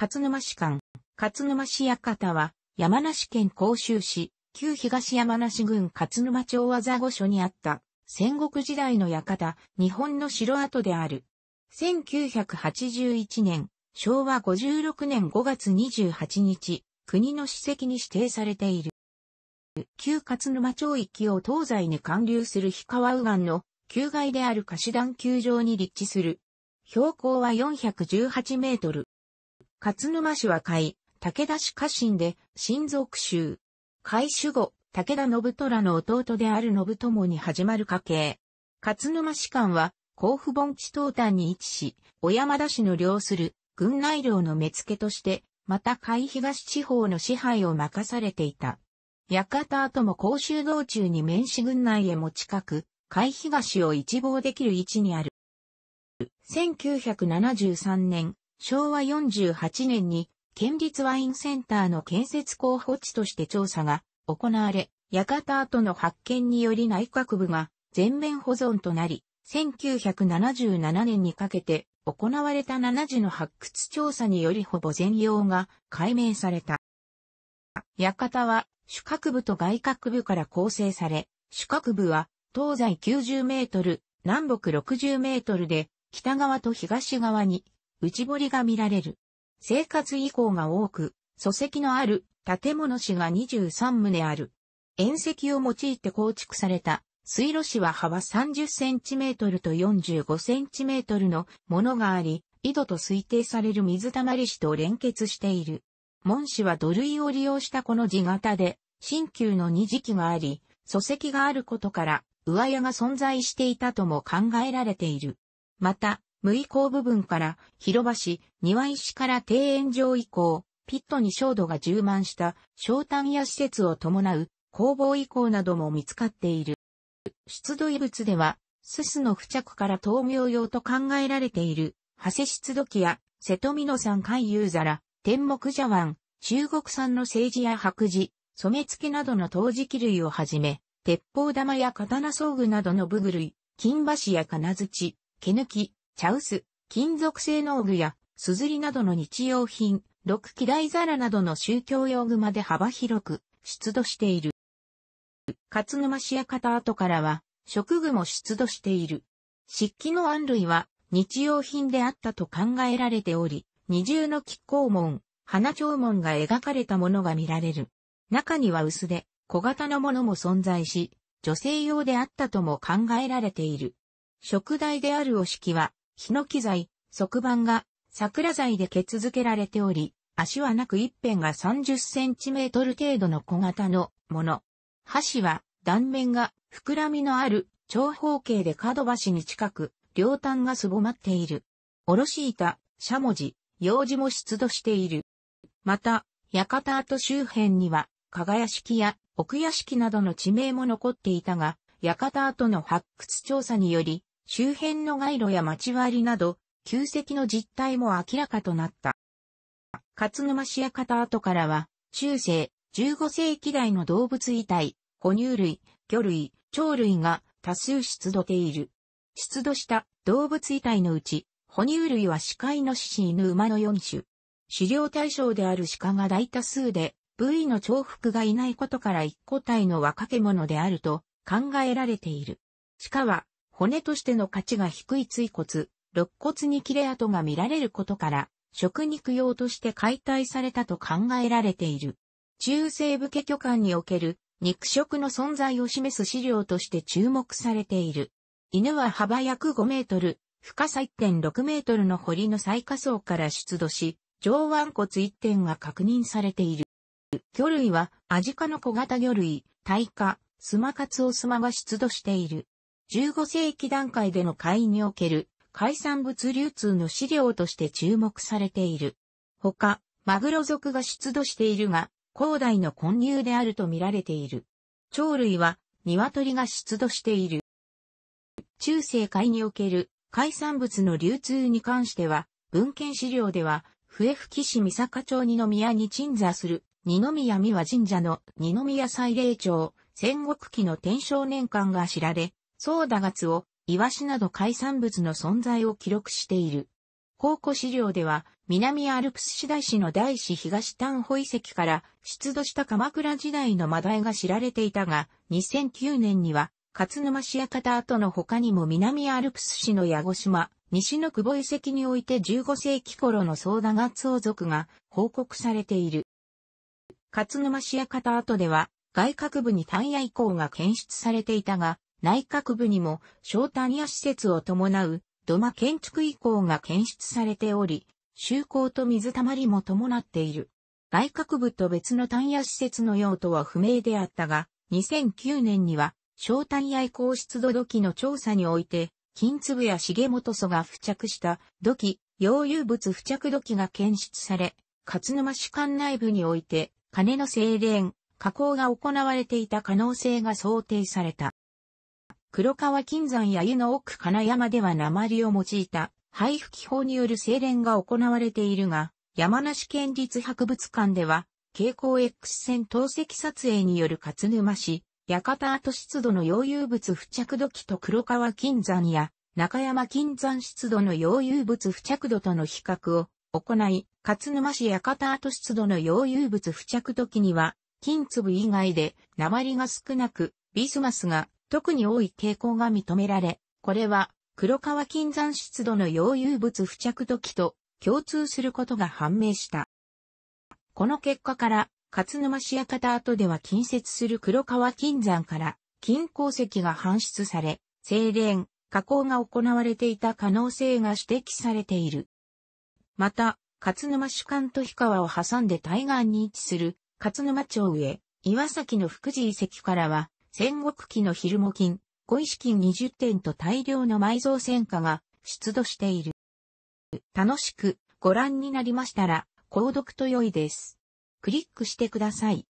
勝沼市間、勝沼市館は、山梨県甲州市、旧東山梨郡勝沼町和座御所にあった、戦国時代の館、日本の城跡である。1981年、昭和56年5月28日、国の史跡に指定されている。旧勝沼町域を東西に貫流する氷川右岸の旧街である菓子団球場に立地する。標高は418メートル。勝沼氏は海、武田氏家臣で、親族州。海守後、武田信虎の弟である信友に始まる家系。勝沼氏官は、甲府盆地東端に位置し、小山田氏の領する、軍内領の目付として、また海東地方の支配を任されていた。館跡も甲州道中に面子軍内へも近く、海東を一望できる位置にある。1973年、昭和48年に県立ワインセンターの建設候補地として調査が行われ、館跡の発見により内閣部が全面保存となり、1977年にかけて行われた7次の発掘調査によりほぼ全容が解明された。館は主角部と外閣部から構成され、主角部は東西90メートル、南北60メートルで北側と東側に内堀が見られる。生活遺構が多く、礎石のある建物市が23棟ある。縁石を用いて構築された水路市は幅30センチメートルと45センチメートルのものがあり、井戸と推定される水溜り市と連結している。門市は土塁を利用したこの字型で、新旧の二時期があり、礎石があることから、上屋が存在していたとも考えられている。また、無意向部分から広場市、庭石から庭園上以降、ピットに焦土が充満した商炭や施設を伴う工房以降なども見つかっている。出土遺物では、すすの付着から豆苗用と考えられている、長谷出土器や、瀬戸美濃山海遊皿、天目茶碗、中国産の政治や白磁、染付などの陶磁器類をはじめ、鉄砲玉や刀装具などの武具類、金箸や金槌、毛抜き、茶臼、金属製の具や、すずりなどの日用品、六機台皿などの宗教用具まで幅広く出土している。勝沼市屋方跡からは、食具も出土している。漆器の安類は日用品であったと考えられており、二重の亀甲門、花長門が描かれたものが見られる。中には薄で小型のものも存在し、女性用であったとも考えられている。食台であるお式は、ヒノキ材、側板が桜材で毛続けられており、足はなく一辺が30センチメートル程度の小型のもの。箸は断面が膨らみのある長方形で角端に近く、両端がすぼまっている。おろし板、しゃもじ、用事も出土している。また、館跡周辺には、加賀屋敷や奥屋敷などの地名も残っていたが、館跡の発掘調査により、周辺の街路や町割りなど、旧跡の実態も明らかとなった。勝沼市や方跡からは、中世、15世紀代の動物遺体、哺乳類、魚類、鳥類が多数出土ている。出土した動物遺体のうち、哺乳類は鹿イノシシ犬馬の4種。狩猟対象である鹿が大多数で、部位の重複がいないことから一個体の若け者であると考えられている。鹿は骨としての価値が低い椎骨、肋骨に切れ跡が見られることから、食肉用として解体されたと考えられている。中西部家巨漢における肉食の存在を示す資料として注目されている。犬は幅約5メートル、深さ1.6メートルの堀の最下層から出土し、上腕骨1点が確認されている。魚類はアジ科の小型魚類、タイ科、スマカツオスマが出土している。15世紀段階での会における海産物流通の資料として注目されている。ほか、マグロ族が出土しているが、広大の混入であると見られている。鳥類は鶏が出土している。中世海における海産物の流通に関しては、文献資料では、笛吹市三坂町二宮に鎮座する二宮三和神社の二宮祭礼町、戦国期の天正年間が知られ、ソーダガツオ、イワシなど海産物の存在を記録している。考古資料では、南アルプス市大市の大市東丹保遺跡から出土した鎌倉時代のマダイが知られていたが、2009年には、勝沼市屋方跡の他にも南アルプス市の矢後島、西の久保遺跡において15世紀頃のソーダガツオ族が報告されている。勝沼市屋方跡では、外郭部に単野遺構が検出されていたが、内閣部にも小谷屋施設を伴う土間建築遺構が検出されており、修行と水たまりも伴っている。外閣部と別の単屋施設の用途は不明であったが、2009年には、小単屋遺構湿度土器の調査において、金粒や重本素が付着した土器、溶融物付着土器が検出され、勝沼市管内部において、金の精錬、加工が行われていた可能性が想定された。黒川金山や湯の奥金山では鉛を用いた配布機法による精錬が行われているが、山梨県立博物館では、蛍光 X 線透析撮影による勝沼市、館跡湿度の溶融物付着土器と黒川金山や中山金山湿度の溶融物付着土との比較を行い、勝沼市館跡湿度の溶融物付着土器には、金粒以外で鉛が少なく、ビスマスが特に多い傾向が認められ、これは黒川金山湿度の溶融物付着土器と共通することが判明した。この結果から、勝沼市館跡では近接する黒川金山から金鉱石が搬出され、精錬、加工が行われていた可能性が指摘されている。また、勝沼主幹と氷川を挟んで対岸に位置する勝沼町へ、岩崎の福寺遺跡からは、戦国期の昼も金、五石金20点と大量の埋蔵戦果が出土している。楽しくご覧になりましたら、購読と良いです。クリックしてください。